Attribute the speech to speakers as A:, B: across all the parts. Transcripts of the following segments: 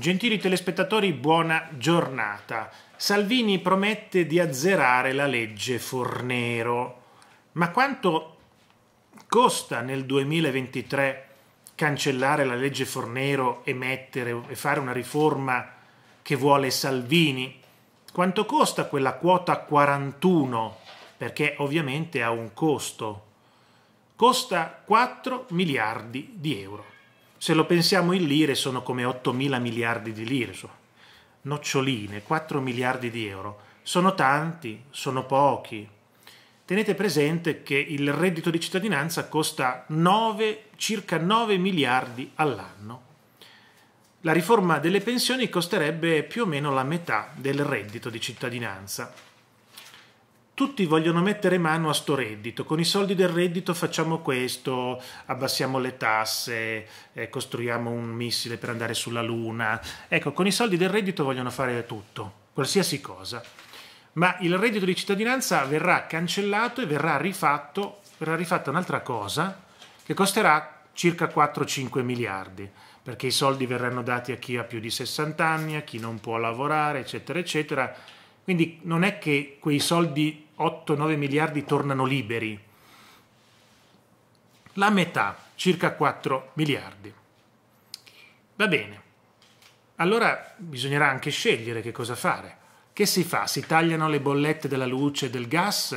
A: Gentili telespettatori, buona giornata. Salvini promette di azzerare la legge Fornero. Ma quanto costa nel 2023 cancellare la legge Fornero e mettere e fare una riforma che vuole Salvini? Quanto costa quella quota 41? Perché ovviamente ha un costo. Costa 4 miliardi di euro. Se lo pensiamo in lire sono come 8 mila miliardi di lire, so. noccioline, 4 miliardi di euro. Sono tanti, sono pochi. Tenete presente che il reddito di cittadinanza costa 9, circa 9 miliardi all'anno. La riforma delle pensioni costerebbe più o meno la metà del reddito di cittadinanza tutti vogliono mettere mano a sto reddito, con i soldi del reddito facciamo questo, abbassiamo le tasse, eh, costruiamo un missile per andare sulla Luna. Ecco, con i soldi del reddito vogliono fare tutto, qualsiasi cosa. Ma il reddito di cittadinanza verrà cancellato e verrà, rifatto, verrà rifatta un'altra cosa che costerà circa 4-5 miliardi, perché i soldi verranno dati a chi ha più di 60 anni, a chi non può lavorare, eccetera, eccetera quindi non è che quei soldi 8-9 miliardi tornano liberi, la metà, circa 4 miliardi. Va bene, allora bisognerà anche scegliere che cosa fare. Che si fa? Si tagliano le bollette della luce e del gas?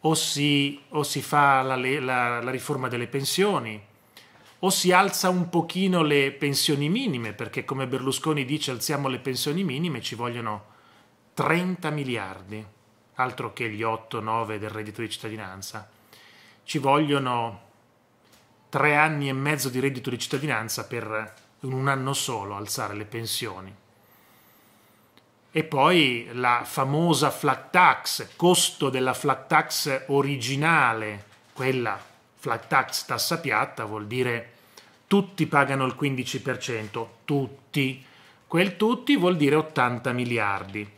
A: O si, o si fa la, la, la riforma delle pensioni? O si alza un pochino le pensioni minime? Perché come Berlusconi dice alziamo le pensioni minime, ci vogliono 30 miliardi, altro che gli 8-9 del reddito di cittadinanza. Ci vogliono tre anni e mezzo di reddito di cittadinanza per in un anno solo alzare le pensioni. E poi la famosa flat tax, costo della flat tax originale, quella flat tax tassa piatta vuol dire tutti pagano il 15%, tutti. Quel tutti vuol dire 80 miliardi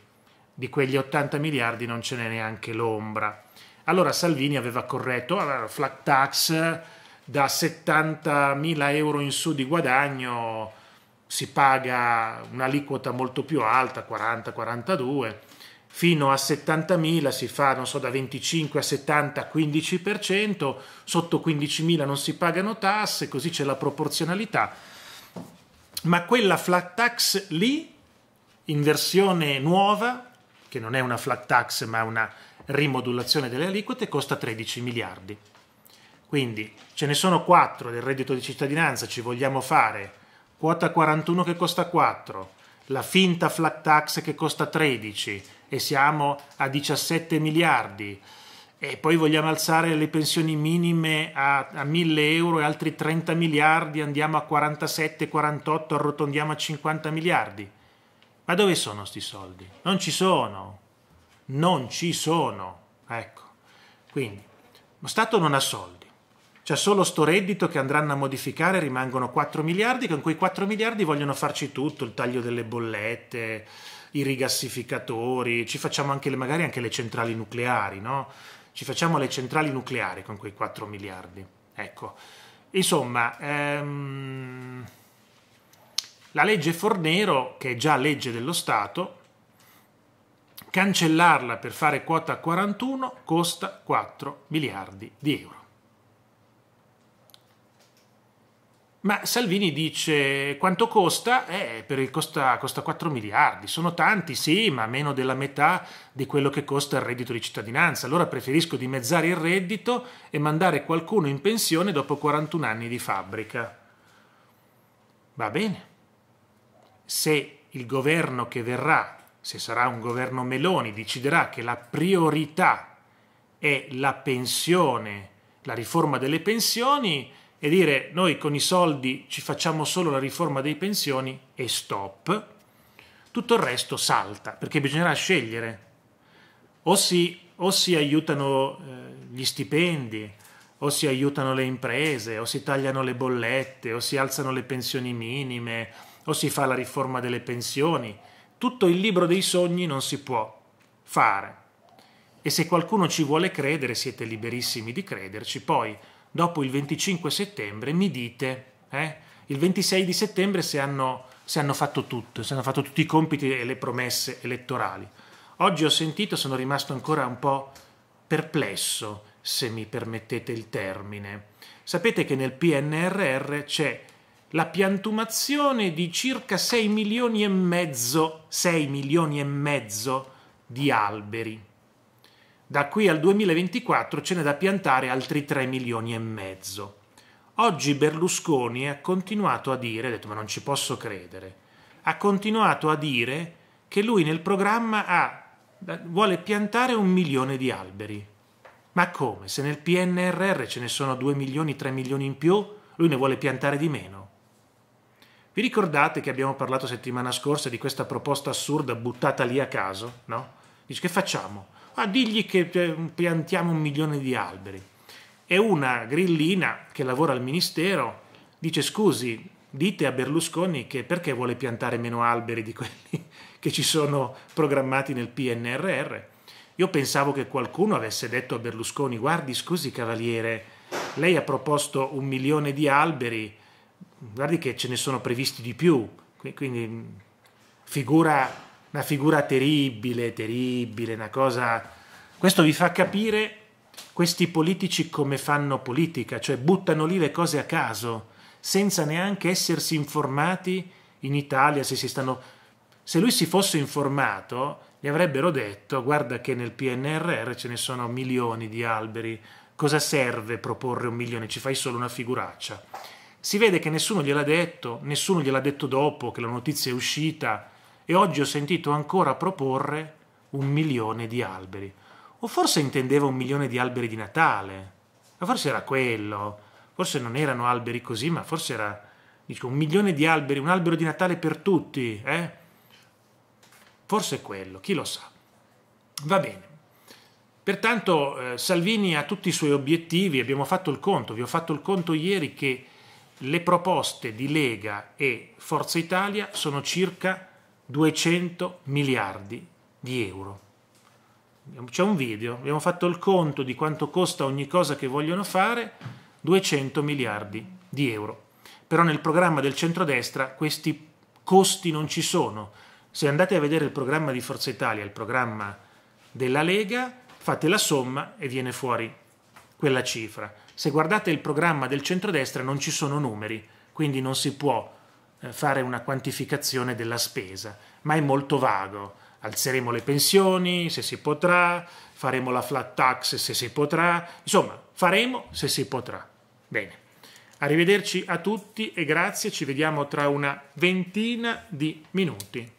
A: di quegli 80 miliardi non ce n'è neanche l'ombra. Allora Salvini aveva corretto, allora, flat tax da 70 mila euro in su di guadagno si paga un'aliquota molto più alta, 40-42, fino a 70.000 si fa, non so, da 25 a 70, 15%, sotto 15.000 non si pagano tasse, così c'è la proporzionalità. Ma quella flat tax lì, in versione nuova, che non è una flat tax ma una rimodulazione delle aliquote, costa 13 miliardi. Quindi ce ne sono 4 del reddito di cittadinanza, ci vogliamo fare, quota 41 che costa 4, la finta flat tax che costa 13 e siamo a 17 miliardi e poi vogliamo alzare le pensioni minime a, a 1000 euro e altri 30 miliardi, andiamo a 47, 48, arrotondiamo a 50 miliardi. Ma dove sono sti soldi? Non ci sono. Non ci sono. Ecco. Quindi, lo Stato non ha soldi. C'è solo sto reddito che andranno a modificare, rimangono 4 miliardi, con quei 4 miliardi vogliono farci tutto, il taglio delle bollette, i rigassificatori, ci facciamo anche, magari anche le centrali nucleari, no? Ci facciamo le centrali nucleari con quei 4 miliardi. Ecco. Insomma, ehm la legge Fornero, che è già legge dello Stato, cancellarla per fare quota 41 costa 4 miliardi di euro. Ma Salvini dice quanto costa? Eh, per il costa, costa 4 miliardi, sono tanti, sì, ma meno della metà di quello che costa il reddito di cittadinanza. Allora preferisco dimezzare il reddito e mandare qualcuno in pensione dopo 41 anni di fabbrica. Va bene se il governo che verrà, se sarà un governo Meloni, deciderà che la priorità è la pensione, la riforma delle pensioni, e dire noi con i soldi ci facciamo solo la riforma dei pensioni e stop, tutto il resto salta, perché bisognerà scegliere. O si, o si aiutano eh, gli stipendi, o si aiutano le imprese, o si tagliano le bollette, o si alzano le pensioni minime, o si fa la riforma delle pensioni, tutto il libro dei sogni non si può fare. E se qualcuno ci vuole credere, siete liberissimi di crederci, poi dopo il 25 settembre mi dite, eh, il 26 di settembre se hanno, se hanno fatto tutto, se hanno fatto tutti i compiti e le promesse elettorali. Oggi ho sentito, sono rimasto ancora un po' perplesso, se mi permettete il termine. Sapete che nel PNRR c'è la piantumazione di circa 6 milioni e mezzo, 6 milioni e mezzo di alberi. Da qui al 2024 ce n'è da piantare altri 3 milioni e mezzo. Oggi Berlusconi ha continuato a dire, ha detto ma non ci posso credere, ha continuato a dire che lui nel programma ha, vuole piantare un milione di alberi. Ma come? Se nel PNRR ce ne sono 2 milioni, 3 milioni in più, lui ne vuole piantare di meno. Vi ricordate che abbiamo parlato settimana scorsa di questa proposta assurda buttata lì a caso? No? Dice che facciamo? Ah, digli che piantiamo un milione di alberi. E una grillina che lavora al ministero dice scusi, dite a Berlusconi che perché vuole piantare meno alberi di quelli che ci sono programmati nel PNRR. Io pensavo che qualcuno avesse detto a Berlusconi guardi scusi cavaliere, lei ha proposto un milione di alberi, guardi che ce ne sono previsti di più, quindi mm, figura, una figura terribile, terribile, una cosa... Questo vi fa capire questi politici come fanno politica, cioè buttano lì le cose a caso, senza neanche essersi informati in Italia se si stanno... Se lui si fosse informato, gli avrebbero detto guarda che nel PNRR ce ne sono milioni di alberi, cosa serve proporre un milione, ci fai solo una figuraccia. Si vede che nessuno gliel'ha detto, nessuno gliel'ha detto dopo che la notizia è uscita e oggi ho sentito ancora proporre un milione di alberi. O forse intendeva un milione di alberi di Natale, ma forse era quello, forse non erano alberi così, ma forse era dico, un milione di alberi, un albero di Natale per tutti, eh? Forse è quello, chi lo sa. Va bene. Pertanto eh, Salvini ha tutti i suoi obiettivi, abbiamo fatto il conto, vi ho fatto il conto ieri che le proposte di Lega e Forza Italia sono circa 200 miliardi di euro. C'è un video, abbiamo fatto il conto di quanto costa ogni cosa che vogliono fare, 200 miliardi di euro. Però nel programma del centrodestra questi costi non ci sono. Se andate a vedere il programma di Forza Italia, il programma della Lega, fate la somma e viene fuori quella cifra. Se guardate il programma del centrodestra non ci sono numeri, quindi non si può eh, fare una quantificazione della spesa, ma è molto vago. Alzeremo le pensioni se si potrà, faremo la flat tax se si potrà, insomma faremo se si potrà. Bene. Arrivederci a tutti e grazie, ci vediamo tra una ventina di minuti.